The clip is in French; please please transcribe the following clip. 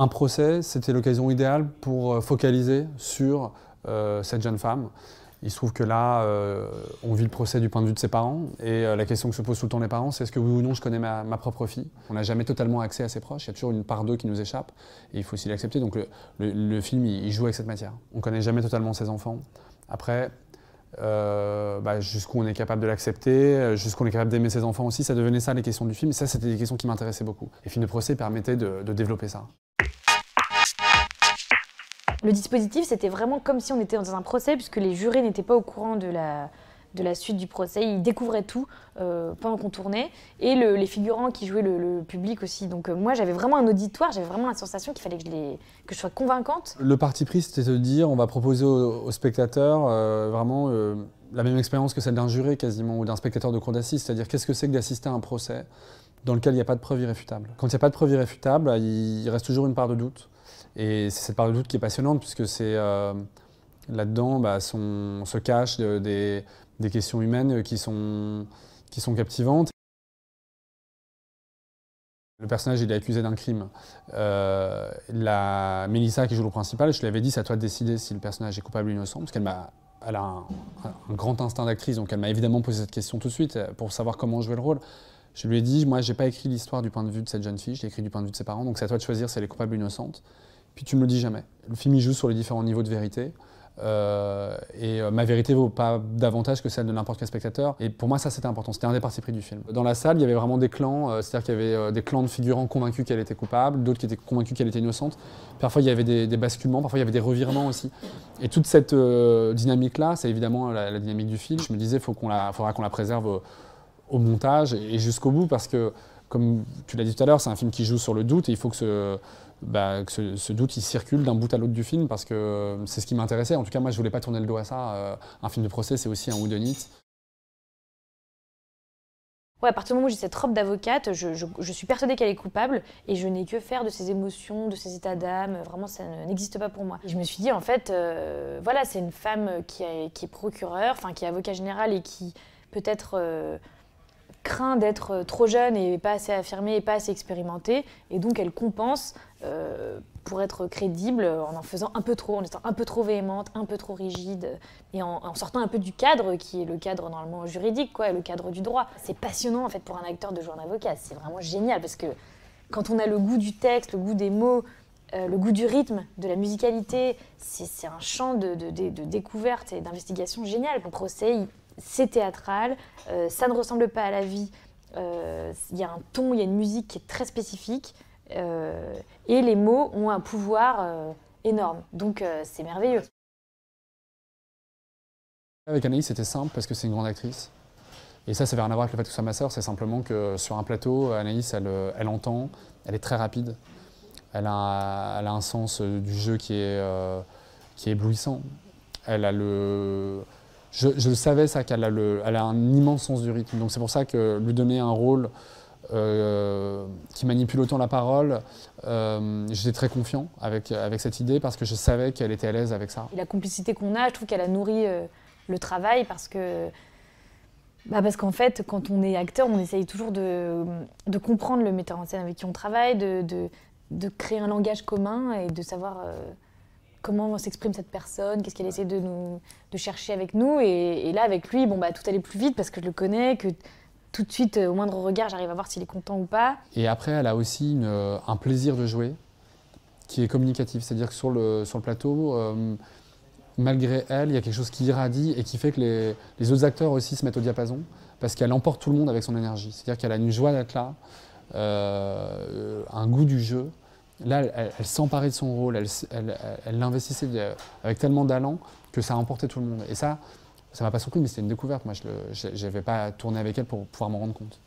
Un procès, c'était l'occasion idéale pour euh, focaliser sur euh, cette jeune femme. Il se trouve que là, euh, on vit le procès du point de vue de ses parents. Et la question que se posent tout le temps les parents, c'est est-ce que oui ou non je connais ma, propre fille On n'a jamais totalement accès à ses proches. Il y a toujours une part d'eux qui nous échappe. Et il faut aussi l'accepter. Donc le, film, il, joue avec cette matière. On ne connaît jamais totalement ses enfants. Après, euh, bah, jusqu'où on est capable de l'accepter, euh, jusqu'où on est capable d'aimer ses enfants aussi. Ça devenait ça les questions du film. ça, c'était des questions qui m'intéressaient beaucoup. Et Film de procès permettait de développer ça. Le dispositif, c'était vraiment comme si on était dans un procès, puisque les jurés n'étaient pas au courant de la, de la suite du procès. Ils découvraient tout euh, pendant qu'on tournait. Et les figurants qui jouaient le, public aussi. Donc euh, moi, j'avais vraiment un auditoire, j'avais vraiment la sensation qu'il fallait que je, les, que sois convaincante. Le parti pris, c'était de dire, on va proposer aux, spectateurs euh, vraiment euh, la même expérience que celle d'un juré quasiment, ou d'un spectateur de cour d'assises. C'est-à-dire, qu'est-ce que c'est que d'assister à un procès dans lequel il n'y a pas de preuve irréfutable. Quand il n'y a pas de preuve irréfutable, il, reste toujours une part de doute. Et c'est cette part de doute qui est passionnante, puisque c'est là-dedans, bah, on se cache des, des questions humaines euh, qui sont, qui sont captivantes. Le personnage, il est accusé d'un crime. Euh, la Mélissa, qui joue le principal, je lui avais dit, c'est à toi de décider si le personnage est coupable ou innocent, parce qu'elle a un, grand instinct d'actrice, donc elle m'a évidemment posé cette question tout de suite euh, pour savoir comment jouer le rôle. Je lui ai dit, moi, j'ai pas écrit l'histoire du point de vue de cette jeune fille, je l'ai écrit du point de vue de ses parents, donc c'est à toi de choisir si elle est coupable ou innocente. Puis tu me le dis jamais. Le film, il joue sur les différents niveaux de vérité. Euh, et euh, ma vérité vaut pas davantage que celle de n'importe quel spectateur. Et pour moi, ça c'était important. C'était un des parties pris du film. Dans la salle, il y avait vraiment des clans, euh, c'est-à-dire qu'il y avait des clans de figurants convaincus qu'elle était coupable, d'autres qui étaient convaincus qu'elle était innocente. Parfois, il y avait des, basculements, parfois il y avait des revirements aussi. Et toute cette dynamique-là, c'est évidemment la, dynamique du film. Je me disais, faut qu'on la, faudra qu'on la préserve au, montage et jusqu'au bout parce que comme tu l'as dit tout à l'heure, c'est un film qui joue sur le doute et il faut que ce, bah, doute il circule d'un bout à l'autre du film parce que euh, c'est ce qui m'intéressait. En tout cas, moi, je voulais pas tourner le dos à ça. Euh, un film de procès, c'est aussi un whodunit. Ouais, à partir du moment où j'ai cette robe d'avocate, je, suis persuadée qu'elle est coupable et je n'ai que faire de ses émotions, de ses états d'âme. Vraiment, ça n'existe pas pour moi. je me suis dit, en fait, euh, voilà, c'est une femme qui est, procureure, procureur, enfin qui est avocat général et qui peut-être craint d'être euh, trop jeune et pas assez affirmée et pas assez expérimentée. Et donc, elle compense euh, pour être crédible en en faisant un peu trop, en étant un peu trop véhémente, un peu trop rigide et en, sortant un peu du cadre qui est le cadre normalement juridique, quoi, le cadre du droit. C'est passionnant en fait pour un acteur de jouer un avocat. C'est vraiment génial parce que quand on a le goût du texte, le goût des mots, euh, le goût du rythme, de la musicalité, c'est un champ de, de, découverte et d'investigation génial. pour procès, c'est théâtral, euh, ça ne ressemble pas à la vie. Euh, il y a un ton, il y a une musique qui est très spécifique. Euh, et les mots ont un pouvoir énorme. Donc c'est merveilleux. Avec Anaïs, c'était simple parce que c'est une grande actrice. Et ça, ça n'avait rien à avec le fait que ce soit ma sœur, c'est simplement que sur un plateau, Anaïs, elle, entend, elle est très rapide, elle a, un sens du jeu qui est, qui est éblouissant. Elle a le, je, savais ça, qu'elle a, a un immense sens du rythme. Donc c'est pour ça que lui donner un rôle euh, qui manipule autant la parole, euh, j'étais très confiant avec, avec cette idée parce que je savais qu'elle était à l'aise avec ça. la complicité qu'on a, je trouve qu'elle a nourri euh, le travail parce que. Bah, parce qu'en fait, quand on est acteur, on essaye toujours de, de, comprendre le metteur en scène avec qui on travaille, de, de, de créer un langage commun et de savoir comment s'exprime cette personne, qu'est-ce qu'elle essaie de nous de chercher avec nous. Et, là, avec lui, bon, bah, tout allait plus vite parce que je le connais, que tout de suite, euh, au moindre regard, j'arrive à voir s'il est content ou pas. Et après, elle a aussi euh, un plaisir de jouer qui est communicatif. C'est-à-dire que sur le, sur le plateau, euh, malgré elle, il y a quelque chose qui irradie et qui fait que les, autres acteurs aussi se mettent au diapason parce qu'elle emporte tout le monde avec son énergie. C'est-à-dire qu'elle a une joie d'être là, un goût du jeu. Là, elle, s'emparait de son rôle, elle l'investissait avec tellement d'allant que ça emportait tout le monde. Et ça, ça m'a pas surpris, mais c'était une découverte. Moi, je n'avais pas tourné avec elle pour pouvoir m'en rendre compte.